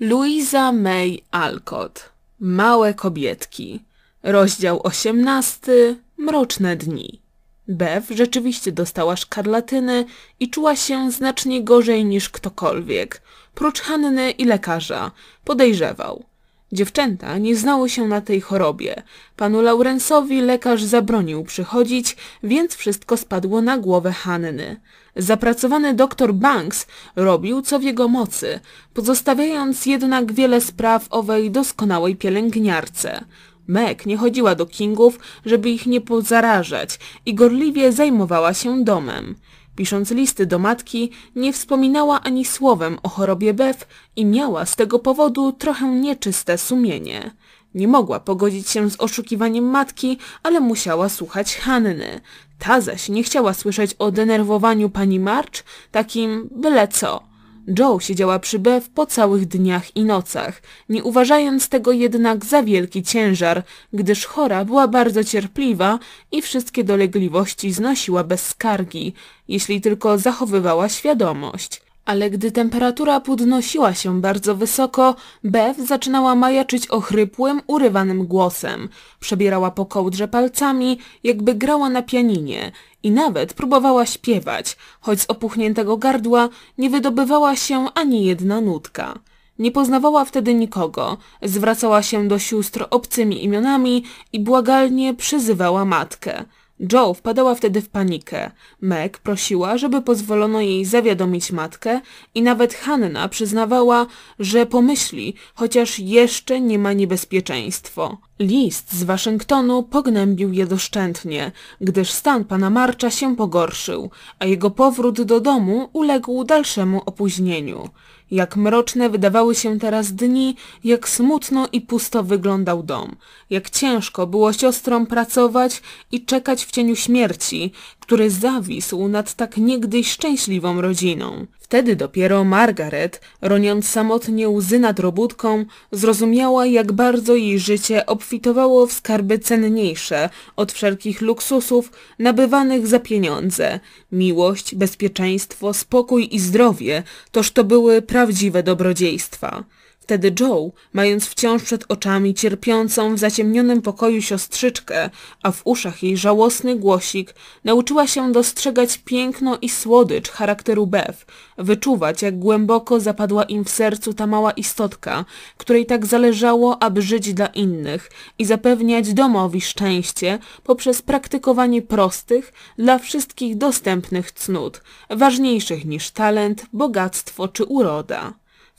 Louisa May Alcott Małe kobietki Rozdział 18 Mroczne dni Bev rzeczywiście dostała szkarlatyny i czuła się znacznie gorzej niż ktokolwiek, prócz Hanny i lekarza, podejrzewał. Dziewczęta nie znały się na tej chorobie. Panu Laurensowi lekarz zabronił przychodzić, więc wszystko spadło na głowę Hanny. Zapracowany doktor Banks robił co w jego mocy, pozostawiając jednak wiele spraw owej doskonałej pielęgniarce. Meg nie chodziła do Kingów, żeby ich nie pozarażać i gorliwie zajmowała się domem. Pisząc listy do matki, nie wspominała ani słowem o chorobie Bew i miała z tego powodu trochę nieczyste sumienie. Nie mogła pogodzić się z oszukiwaniem matki, ale musiała słuchać Hanny. Ta zaś nie chciała słyszeć o denerwowaniu pani March, takim byle co. Joe siedziała przy Bev po całych dniach i nocach, nie uważając tego jednak za wielki ciężar, gdyż chora była bardzo cierpliwa i wszystkie dolegliwości znosiła bez skargi, jeśli tylko zachowywała świadomość. Ale gdy temperatura podnosiła się bardzo wysoko, Bev zaczynała majaczyć ochrypłym, urywanym głosem. Przebierała po kołdrze palcami, jakby grała na pianinie i nawet próbowała śpiewać, choć z opuchniętego gardła nie wydobywała się ani jedna nutka. Nie poznawała wtedy nikogo, zwracała się do sióstr obcymi imionami i błagalnie przyzywała matkę. Joe wpadała wtedy w panikę. Meg prosiła, żeby pozwolono jej zawiadomić matkę i nawet Hanna przyznawała, że pomyśli, chociaż jeszcze nie ma niebezpieczeństwo. List z Waszyngtonu pognębił je doszczętnie, gdyż stan pana Marcza się pogorszył, a jego powrót do domu uległ dalszemu opóźnieniu. Jak mroczne wydawały się teraz dni, jak smutno i pusto wyglądał dom, jak ciężko było siostrom pracować i czekać w cieniu śmierci, który zawisł nad tak niegdyś szczęśliwą rodziną. Wtedy dopiero Margaret, roniąc samotnie łzy nad robótką, zrozumiała, jak bardzo jej życie obfitowało w skarby cenniejsze od wszelkich luksusów nabywanych za pieniądze. Miłość, bezpieczeństwo, spokój i zdrowie, toż to były prawdziwe dobrodziejstwa. Wtedy Joe, mając wciąż przed oczami cierpiącą w zaciemnionym pokoju siostrzyczkę, a w uszach jej żałosny głosik, nauczyła się dostrzegać piękno i słodycz charakteru Bev, wyczuwać jak głęboko zapadła im w sercu ta mała istotka, której tak zależało, aby żyć dla innych i zapewniać domowi szczęście poprzez praktykowanie prostych, dla wszystkich dostępnych cnót, ważniejszych niż talent, bogactwo czy uroda.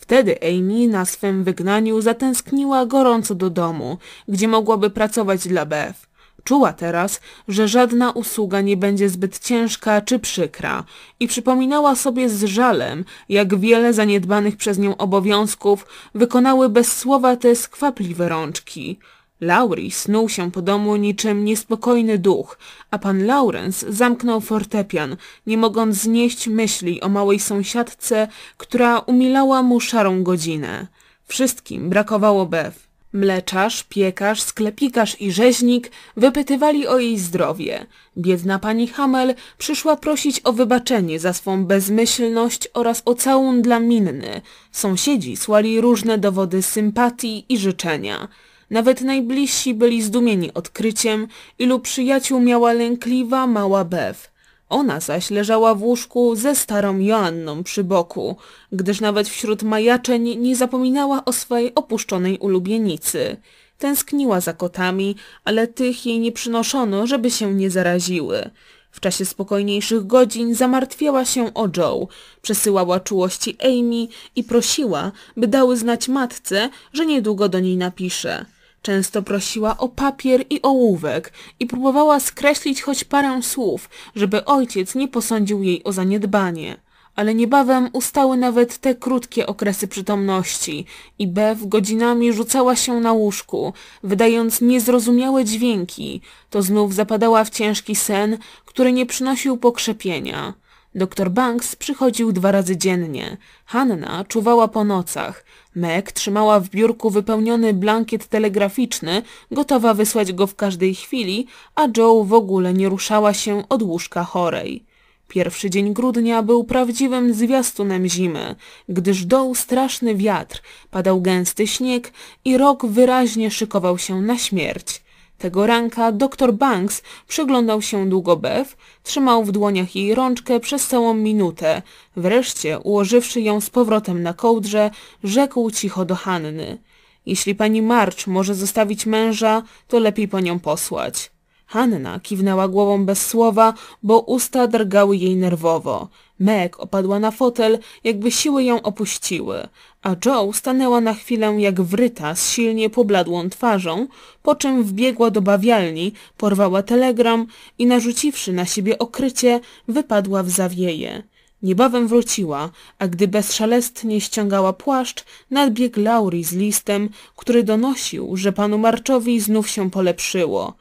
Wtedy Amy na swym wygnaniu zatęskniła gorąco do domu, gdzie mogłaby pracować dla Beth. Czuła teraz, że żadna usługa nie będzie zbyt ciężka czy przykra i przypominała sobie z żalem, jak wiele zaniedbanych przez nią obowiązków wykonały bez słowa te skwapliwe rączki. Lauri snuł się po domu niczym niespokojny duch, a pan Lawrence zamknął fortepian, nie mogąc znieść myśli o małej sąsiadce, która umilała mu szarą godzinę. Wszystkim brakowało Bew. Mleczarz, piekarz, sklepikarz i rzeźnik wypytywali o jej zdrowie. Biedna pani Hamel przyszła prosić o wybaczenie za swą bezmyślność oraz o całun dla Minny. Sąsiedzi słali różne dowody sympatii i życzenia. Nawet najbliżsi byli zdumieni odkryciem, ilu przyjaciół miała lękliwa mała Bew. Ona zaś leżała w łóżku ze starą Joanną przy boku, gdyż nawet wśród majaczeń nie zapominała o swojej opuszczonej ulubienicy. Tęskniła za kotami, ale tych jej nie przynoszono, żeby się nie zaraziły. W czasie spokojniejszych godzin zamartwiała się o Joe, przesyłała czułości Amy i prosiła, by dały znać matce, że niedługo do niej napisze. Często prosiła o papier i ołówek i próbowała skreślić choć parę słów, żeby ojciec nie posądził jej o zaniedbanie. Ale niebawem ustały nawet te krótkie okresy przytomności i Bev godzinami rzucała się na łóżku, wydając niezrozumiałe dźwięki, to znów zapadała w ciężki sen, który nie przynosił pokrzepienia. Doktor Banks przychodził dwa razy dziennie. Hanna czuwała po nocach. Meg trzymała w biurku wypełniony blankiet telegraficzny, gotowa wysłać go w każdej chwili, a Joe w ogóle nie ruszała się od łóżka chorej. Pierwszy dzień grudnia był prawdziwym zwiastunem zimy, gdyż dął straszny wiatr, padał gęsty śnieg i rok wyraźnie szykował się na śmierć. Tego ranka dr Banks przyglądał się długo Bev, trzymał w dłoniach jej rączkę przez całą minutę. Wreszcie, ułożywszy ją z powrotem na kołdrze, rzekł cicho do Hanny. Jeśli pani March może zostawić męża, to lepiej po nią posłać. Hanna kiwnęła głową bez słowa, bo usta drgały jej nerwowo. Meg opadła na fotel, jakby siły ją opuściły a Joe stanęła na chwilę jak wryta z silnie pobladłą twarzą, po czym wbiegła do bawialni, porwała telegram i narzuciwszy na siebie okrycie, wypadła w zawieje. Niebawem wróciła, a gdy bezszelestnie ściągała płaszcz, nadbiegł Laurie z listem, który donosił, że panu Marczowi znów się polepszyło.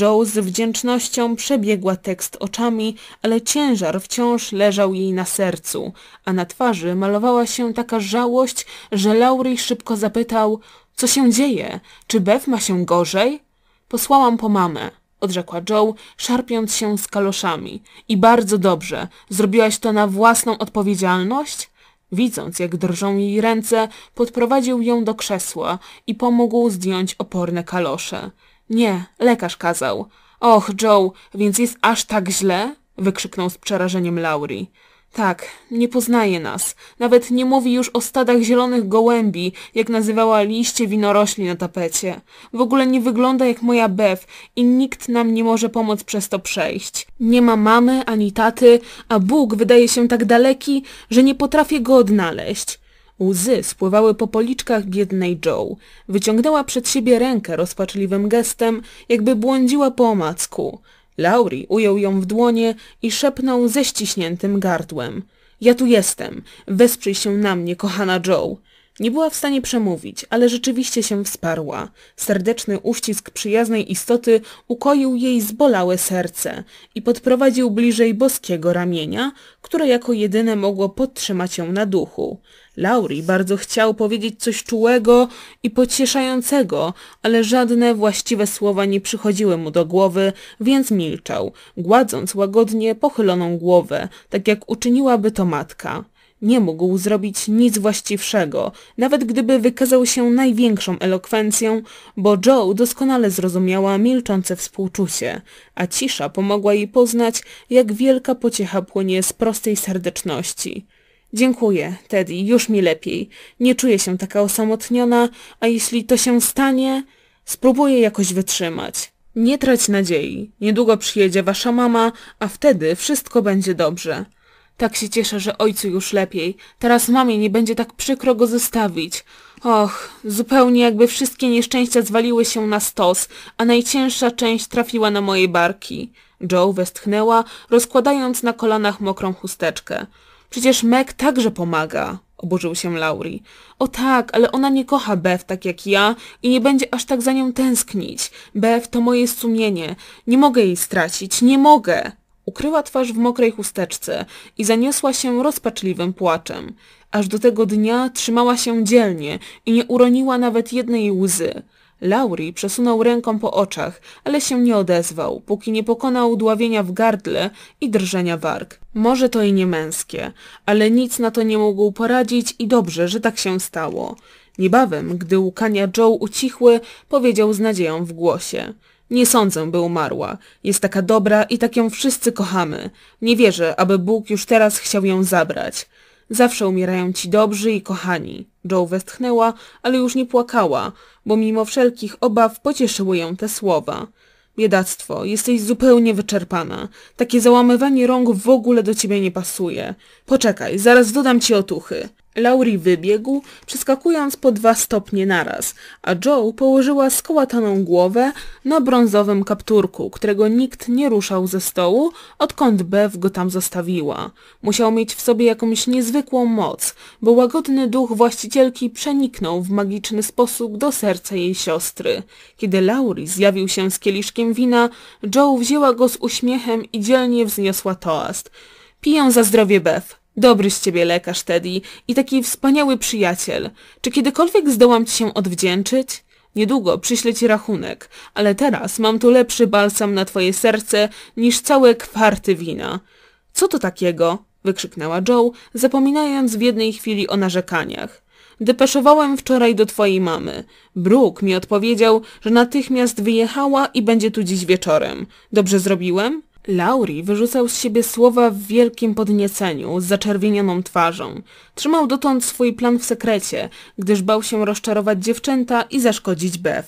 Joe z wdzięcznością przebiegła tekst oczami, ale ciężar wciąż leżał jej na sercu, a na twarzy malowała się taka żałość, że Laurie szybko zapytał, co się dzieje? Czy Bev ma się gorzej? Posłałam po mamę, odrzekła Joe, szarpiąc się z kaloszami. I bardzo dobrze. Zrobiłaś to na własną odpowiedzialność? Widząc, jak drżą jej ręce, podprowadził ją do krzesła i pomógł zdjąć oporne kalosze. Nie, lekarz kazał. Och, Joe, więc jest aż tak źle? Wykrzyknął z przerażeniem Lauri. Tak, nie poznaje nas. Nawet nie mówi już o stadach zielonych gołębi, jak nazywała liście winorośli na tapecie. W ogóle nie wygląda jak moja Bew i nikt nam nie może pomóc przez to przejść. Nie ma mamy ani taty, a Bóg wydaje się tak daleki, że nie potrafię go odnaleźć. Łzy spływały po policzkach biednej Joe. Wyciągnęła przed siebie rękę rozpaczliwym gestem, jakby błądziła po omacku. Lauri ujął ją w dłonie i szepnął ze ściśniętym gardłem. Ja tu jestem. Wesprzyj się na mnie, kochana Joe. Nie była w stanie przemówić, ale rzeczywiście się wsparła. Serdeczny uścisk przyjaznej istoty ukoił jej zbolałe serce i podprowadził bliżej boskiego ramienia, które jako jedyne mogło podtrzymać ją na duchu. Lauri bardzo chciał powiedzieć coś czułego i pocieszającego, ale żadne właściwe słowa nie przychodziły mu do głowy, więc milczał, gładząc łagodnie pochyloną głowę, tak jak uczyniłaby to matka nie mógł zrobić nic właściwszego, nawet gdyby wykazał się największą elokwencją, bo Joe doskonale zrozumiała milczące współczucie, a cisza pomogła jej poznać, jak wielka pociecha płynie z prostej serdeczności. Dziękuję, Teddy, już mi lepiej. Nie czuję się taka osamotniona, a jeśli to się stanie, spróbuję jakoś wytrzymać. Nie trać nadziei. Niedługo przyjedzie wasza mama, a wtedy wszystko będzie dobrze. Tak się cieszę, że ojcu już lepiej. Teraz mamie nie będzie tak przykro go zostawić. Och, zupełnie jakby wszystkie nieszczęścia zwaliły się na stos, a najcięższa część trafiła na moje barki. Joe westchnęła, rozkładając na kolanach mokrą chusteczkę. Przecież Meg także pomaga, oburzył się Laurie. O tak, ale ona nie kocha Bev tak jak ja i nie będzie aż tak za nią tęsknić. Bev to moje sumienie. Nie mogę jej stracić, nie mogę. Ukryła twarz w mokrej chusteczce i zaniosła się rozpaczliwym płaczem. Aż do tego dnia trzymała się dzielnie i nie uroniła nawet jednej łzy. Lauri przesunął ręką po oczach, ale się nie odezwał, póki nie pokonał dławienia w gardle i drżenia warg. Może to i nie męskie, ale nic na to nie mógł poradzić i dobrze, że tak się stało. Niebawem, gdy łkania Joe ucichły, powiedział z nadzieją w głosie. Nie sądzę, by umarła. Jest taka dobra i tak ją wszyscy kochamy. Nie wierzę, aby Bóg już teraz chciał ją zabrać. Zawsze umierają ci dobrzy i kochani. Joe westchnęła, ale już nie płakała, bo mimo wszelkich obaw pocieszyły ją te słowa. Biedactwo, jesteś zupełnie wyczerpana. Takie załamywanie rąk w ogóle do ciebie nie pasuje. Poczekaj, zaraz dodam ci otuchy. Laurie wybiegł, przeskakując po dwa stopnie naraz, a Joe położyła skołataną głowę na brązowym kapturku, którego nikt nie ruszał ze stołu, odkąd Bev go tam zostawiła. Musiał mieć w sobie jakąś niezwykłą moc, bo łagodny duch właścicielki przeniknął w magiczny sposób do serca jej siostry. Kiedy Laurie zjawił się z kieliszkiem wina, Joe wzięła go z uśmiechem i dzielnie wzniosła toast. Piję za zdrowie Bev, Dobry z ciebie lekarz, Teddy, i taki wspaniały przyjaciel. Czy kiedykolwiek zdołam ci się odwdzięczyć? Niedługo przyślę ci rachunek, ale teraz mam tu lepszy balsam na twoje serce niż całe kwarty wina. Co to takiego? wykrzyknęła Joe, zapominając w jednej chwili o narzekaniach. Depeszowałem wczoraj do twojej mamy. Brooke mi odpowiedział, że natychmiast wyjechała i będzie tu dziś wieczorem. Dobrze zrobiłem? Lauri wyrzucał z siebie słowa w wielkim podnieceniu, z zaczerwienioną twarzą. Trzymał dotąd swój plan w sekrecie, gdyż bał się rozczarować dziewczęta i zaszkodzić Bev.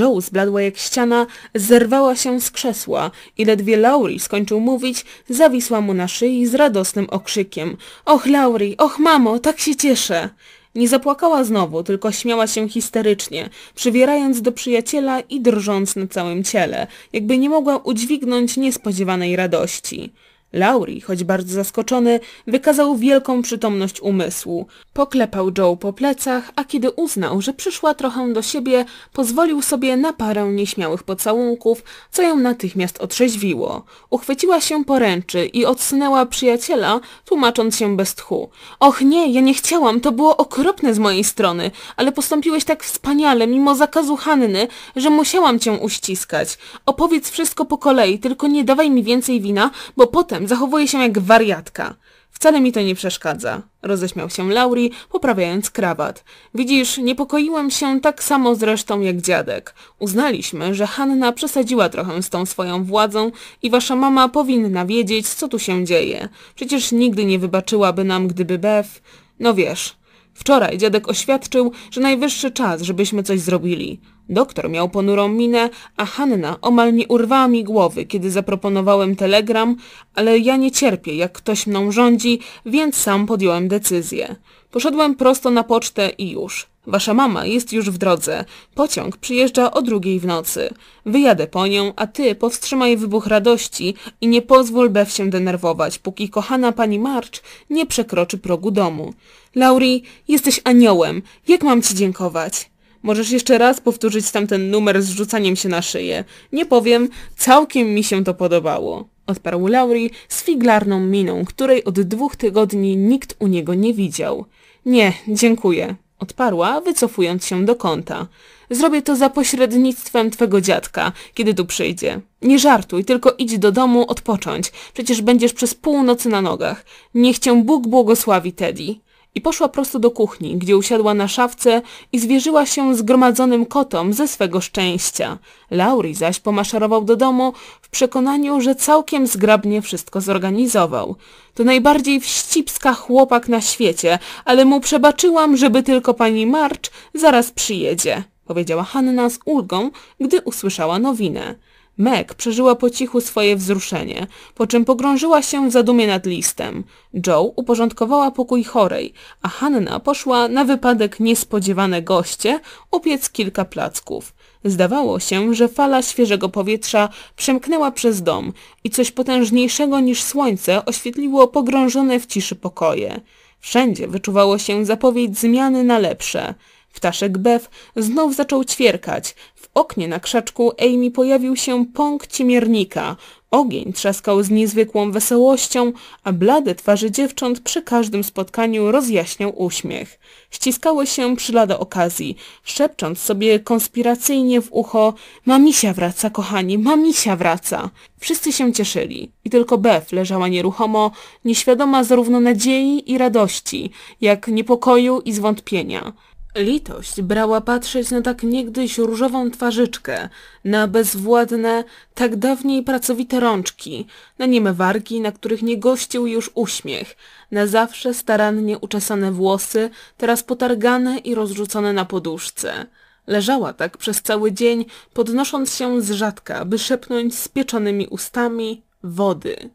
Joe zbladła jak ściana, zerwała się z krzesła i ledwie Lauri skończył mówić, zawisła mu na szyi z radosnym okrzykiem. Och Lauri, och mamo, tak się cieszę! Nie zapłakała znowu, tylko śmiała się histerycznie, przywierając do przyjaciela i drżąc na całym ciele, jakby nie mogła udźwignąć niespodziewanej radości. Lauri, choć bardzo zaskoczony, wykazał wielką przytomność umysłu. Poklepał Joe po plecach, a kiedy uznał, że przyszła trochę do siebie, pozwolił sobie na parę nieśmiałych pocałunków, co ją natychmiast otrzeźwiło. Uchwyciła się poręczy i odsunęła przyjaciela, tłumacząc się bez tchu. Och nie, ja nie chciałam, to było okropne z mojej strony, ale postąpiłeś tak wspaniale, mimo zakazu Hanny, że musiałam cię uściskać. Opowiedz wszystko po kolei, tylko nie dawaj mi więcej wina, bo potem wiem, zachowuje się jak wariatka. Wcale mi to nie przeszkadza, roześmiał się Laurie, poprawiając krawat. Widzisz, niepokoiłem się tak samo zresztą jak dziadek. Uznaliśmy, że Hanna przesadziła trochę z tą swoją władzą i wasza mama powinna wiedzieć, co tu się dzieje. Przecież nigdy nie wybaczyłaby nam, gdyby Bef... No wiesz, Wczoraj dziadek oświadczył, że najwyższy czas, żebyśmy coś zrobili. Doktor miał ponurą minę, a Hanna omal nie urwała mi głowy, kiedy zaproponowałem telegram, ale ja nie cierpię, jak ktoś mną rządzi, więc sam podjąłem decyzję. Poszedłem prosto na pocztę i już. Wasza mama jest już w drodze. Pociąg przyjeżdża o drugiej w nocy. Wyjadę po nią, a ty powstrzymaj wybuch radości i nie pozwól Bew się denerwować, póki kochana pani March nie przekroczy progu domu. Lauri, jesteś aniołem. Jak mam ci dziękować? Możesz jeszcze raz powtórzyć tamten numer z rzucaniem się na szyję. Nie powiem, całkiem mi się to podobało. Odparł Lauri z figlarną miną, której od dwóch tygodni nikt u niego nie widział. Nie, dziękuję. Odparła, wycofując się do kąta. Zrobię to za pośrednictwem twego dziadka, kiedy tu przyjdzie. Nie żartuj, tylko idź do domu odpocząć. Przecież będziesz przez pół na nogach. Niech cię Bóg błogosławi, Teddy i poszła prosto do kuchni, gdzie usiadła na szafce i zwierzyła się zgromadzonym kotom ze swego szczęścia. Lauri zaś pomaszerował do domu w przekonaniu, że całkiem zgrabnie wszystko zorganizował. To najbardziej wścibska chłopak na świecie, ale mu przebaczyłam, żeby tylko pani Marcz zaraz przyjedzie, powiedziała Hanna z ulgą, gdy usłyszała nowinę. Meg przeżyła po cichu swoje wzruszenie, po czym pogrążyła się w zadumie nad listem. Joe uporządkowała pokój chorej, a Hanna poszła na wypadek niespodziewane goście upiec kilka placków. Zdawało się, że fala świeżego powietrza przemknęła przez dom i coś potężniejszego niż słońce oświetliło pogrążone w ciszy pokoje. Wszędzie wyczuwało się zapowiedź zmiany na lepsze. Ptaszek Bew znów zaczął ćwierkać, oknie na krzaczku Amy pojawił się pąk ciemiernika. Ogień trzaskał z niezwykłą wesołością, a blade twarze dziewcząt przy każdym spotkaniu rozjaśniał uśmiech. Ściskały się przy lada okazji, szepcząc sobie konspiracyjnie w ucho Mamisia wraca, kochani, mamisia wraca. Wszyscy się cieszyli i tylko Bef leżała nieruchomo, nieświadoma zarówno nadziei i radości, jak niepokoju i zwątpienia. Litość brała patrzeć na tak niegdyś różową twarzyczkę, na bezwładne, tak dawniej pracowite rączki, na nieme wargi, na których nie gościł już uśmiech, na zawsze starannie uczesane włosy, teraz potargane i rozrzucone na poduszce. Leżała tak przez cały dzień, podnosząc się z rzadka, by szepnąć spieczonymi ustami wody.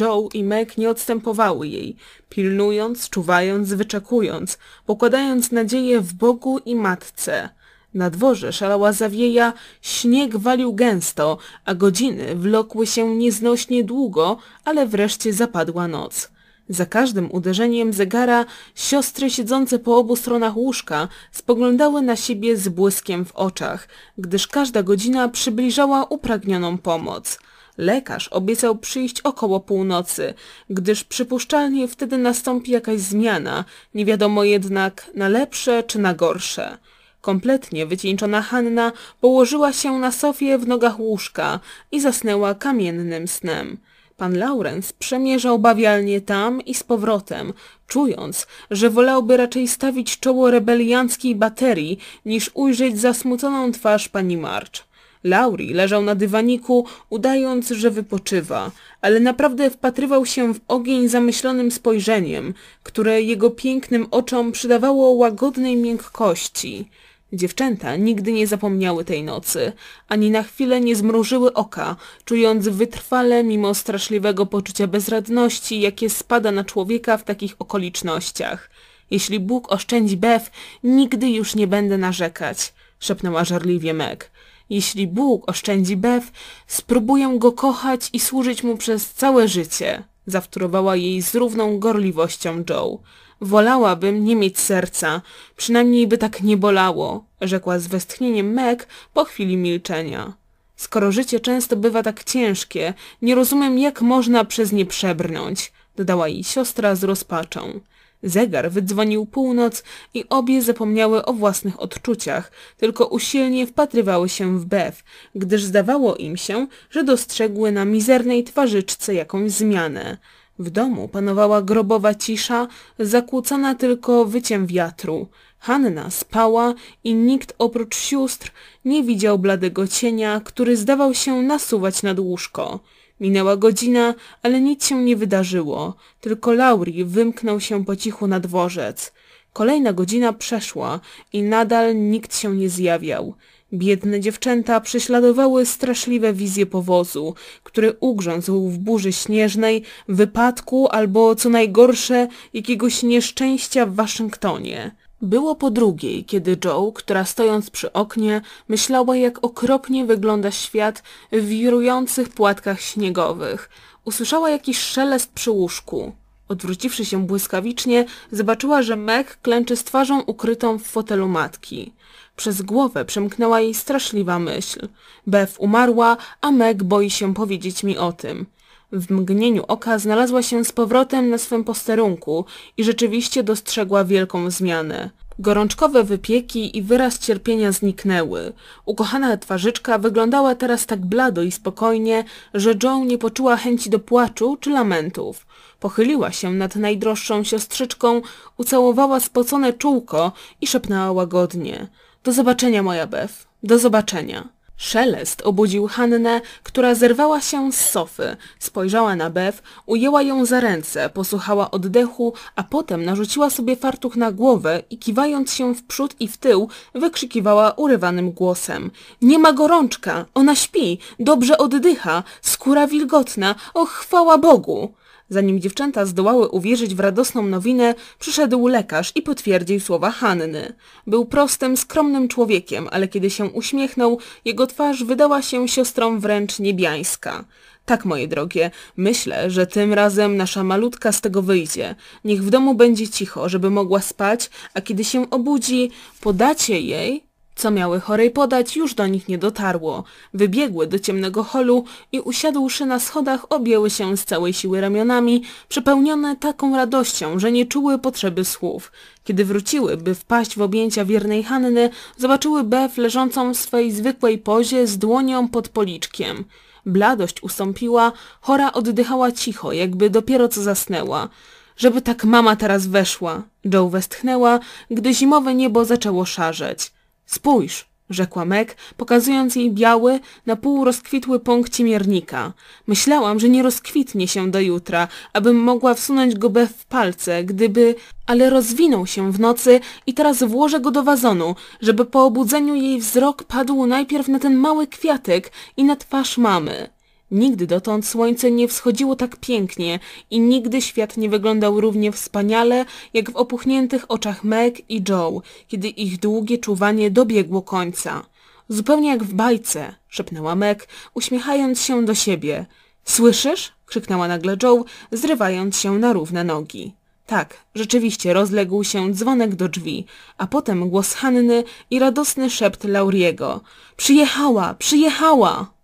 Joe i Meg nie odstępowały jej, pilnując, czuwając, wyczekując, pokładając nadzieję w Bogu i Matce. Na dworze szalała zawieja, śnieg walił gęsto, a godziny wlokły się nieznośnie długo, ale wreszcie zapadła noc. Za każdym uderzeniem zegara siostry siedzące po obu stronach łóżka spoglądały na siebie z błyskiem w oczach, gdyż każda godzina przybliżała upragnioną pomoc – Lekarz obiecał przyjść około północy, gdyż przypuszczalnie wtedy nastąpi jakaś zmiana, nie wiadomo jednak na lepsze czy na gorsze. Kompletnie wycieńczona Hanna położyła się na sofie w nogach łóżka i zasnęła kamiennym snem. Pan Laurens przemierzał bawialnie tam i z powrotem, czując, że wolałby raczej stawić czoło rebelianckiej baterii, niż ujrzeć zasmuconą twarz pani Marcz. Laurie leżał na dywaniku, udając, że wypoczywa, ale naprawdę wpatrywał się w ogień zamyślonym spojrzeniem, które jego pięknym oczom przydawało łagodnej miękkości. Dziewczęta nigdy nie zapomniały tej nocy, ani na chwilę nie zmrużyły oka, czując wytrwale, mimo straszliwego poczucia bezradności, jakie spada na człowieka w takich okolicznościach. Jeśli Bóg oszczędzi Bew, nigdy już nie będę narzekać, szepnęła żarliwie Meg. Jeśli Bóg oszczędzi Bew, spróbuję go kochać i służyć mu przez całe życie, zawtórowała jej z równą gorliwością Joe. Wolałabym nie mieć serca, przynajmniej by tak nie bolało, rzekła z westchnieniem Meg po chwili milczenia. Skoro życie często bywa tak ciężkie, nie rozumiem jak można przez nie przebrnąć, dodała jej siostra z rozpaczą. Zegar wydzwonił północ i obie zapomniały o własnych odczuciach, tylko usilnie wpatrywały się w Bew, gdyż zdawało im się, że dostrzegły na mizernej twarzyczce jakąś zmianę. W domu panowała grobowa cisza, zakłócona tylko wyciem wiatru. Hanna spała i nikt oprócz sióstr nie widział bladego cienia, który zdawał się nasuwać nad łóżko. Minęła godzina, ale nic się nie wydarzyło, tylko Lauri wymknął się po cichu na dworzec. Kolejna godzina przeszła i nadal nikt się nie zjawiał. Biedne dziewczęta prześladowały straszliwe wizje powozu, który ugrzązł w burzy śnieżnej, wypadku albo co najgorsze jakiegoś nieszczęścia w Waszyngtonie. Było po drugiej, kiedy Joe, która stojąc przy oknie, myślała jak okropnie wygląda świat w wirujących płatkach śniegowych. Usłyszała jakiś szelest przy łóżku. Odwróciwszy się błyskawicznie, zobaczyła, że Meg klęczy z twarzą ukrytą w fotelu matki. Przez głowę przemknęła jej straszliwa myśl. Bev umarła, a Meg boi się powiedzieć mi o tym. W mgnieniu oka znalazła się z powrotem na swym posterunku i rzeczywiście dostrzegła wielką zmianę. Gorączkowe wypieki i wyraz cierpienia zniknęły. Ukochana twarzyczka wyglądała teraz tak blado i spokojnie, że Joe nie poczuła chęci do płaczu czy lamentów. Pochyliła się nad najdroższą siostrzyczką, ucałowała spocone czółko i szepnęła łagodnie. Do zobaczenia, moja Bew. Do zobaczenia. Szelest obudził Hannę, która zerwała się z sofy. Spojrzała na Bew, ujęła ją za ręce, posłuchała oddechu, a potem narzuciła sobie fartuch na głowę i kiwając się w przód i w tył, wykrzykiwała urywanym głosem. Nie ma gorączka! Ona śpi! Dobrze oddycha! Skóra wilgotna! o, chwała Bogu! Zanim dziewczęta zdołały uwierzyć w radosną nowinę, przyszedł lekarz i potwierdził słowa Hanny. Był prostym, skromnym człowiekiem, ale kiedy się uśmiechnął, jego twarz wydała się siostrą wręcz niebiańska. Tak, moje drogie, myślę, że tym razem nasza malutka z tego wyjdzie. Niech w domu będzie cicho, żeby mogła spać, a kiedy się obudzi, podacie jej co miały chorej podać, już do nich nie dotarło. Wybiegły do ciemnego holu i usiadłszy na schodach objęły się z całej siły ramionami, przepełnione taką radością, że nie czuły potrzeby słów. Kiedy wróciły, by wpaść w objęcia wiernej Hanny, zobaczyły Bef leżącą w swej zwykłej pozie z dłonią pod policzkiem. Bladość ustąpiła, chora oddychała cicho, jakby dopiero co zasnęła. Żeby tak mama teraz weszła. Joe westchnęła, gdy zimowe niebo zaczęło szarzeć. Spójrz, rzekła Meg, pokazując jej biały, na pół rozkwitły punkt ciemiernika. Myślałam, że nie rozkwitnie się do jutra, abym mogła wsunąć go bez w palce, gdyby... Ale rozwinął się w nocy i teraz włożę go do wazonu, żeby po obudzeniu jej wzrok padł najpierw na ten mały kwiatek i na twarz mamy. Nigdy dotąd słońce nie wschodziło tak pięknie i nigdy świat nie wyglądał równie wspaniale, jak w opuchniętych oczach Meg i Joe, kiedy ich długie czuwanie dobiegło końca. Zupełnie jak w bajce, szepnęła Meg, uśmiechając się do siebie. Słyszysz? krzyknęła nagle Joe, zrywając się na równe nogi. Tak, rzeczywiście rozległ się dzwonek do drzwi, a potem głos Hanny i radosny szept Lauriego. Przyjechała, przyjechała!